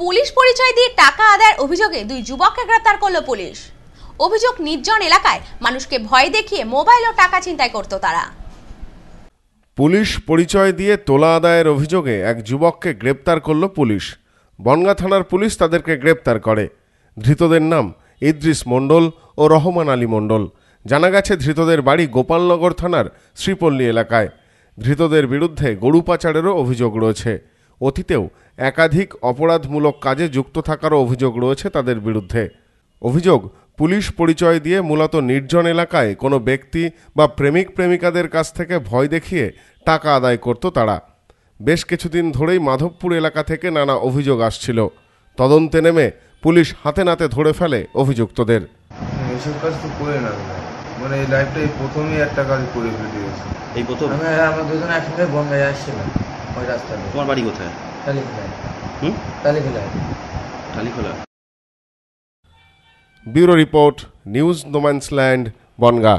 police পরিচয় দিয়ে টাকা আদায়ের অভিযোগে দুই যুবককে গ্রেপ্তার করল পুলিশ অভিযোগ নির্জন এলাকায় মানুষকে ভয় দেখিয়ে মোবাইল ও টাকা ছিনতাই করত তারা পুলিশ পরিচয় দিয়ে তোলা আদায়ের অভিযোগে এক যুবককে গ্রেপ্তার করল পুলিশ বনগা থানার পুলিশ তাদেরকে গ্রেপ্তার করে ধৃতদের নাম ইদ্রিস মণ্ডল ও রহমান আলী মণ্ডল জানা গেছে ধৃতদের বাড়ি গোপালনগর থানার শ্রীপল্লী এলাকায় ধৃতদের বিরুদ্ধে গরু পাচারেরও অভিযোগ রয়েছে অতীতেও একাধিক অপরাধমূলক কাজে যুক্ত থাকার অভিযোগ রয়েছে তাদের বিরুদ্ধে অভিযোগ পুলিশ পরিচয় দিয়ে মূলত নির্জন এলাকায় কোনো ব্যক্তি বা প্রেমিক প্রেমিকাদের কাছ থেকে ভয় দেখিয়ে টাকা আদায় করত তারা বেশ কিছুদিন ধরেই মাধবপুর এলাকা থেকে নানা অভিযোগ আসছিল তদন্তে নেমে পুলিশ হাতে নাতে ধরে ফেলে অভিযুক্তদের এসব কাজ তো করে না মানে এই লাইফটাই প্রথমেই একটা কাজ করে ফেলে এই প্রথম আমরা দুজনে একসঙ্গে বঙ্গায় আসছিলাম তোমার বাড়ি কোথায় bureau report news no man's land Bongaon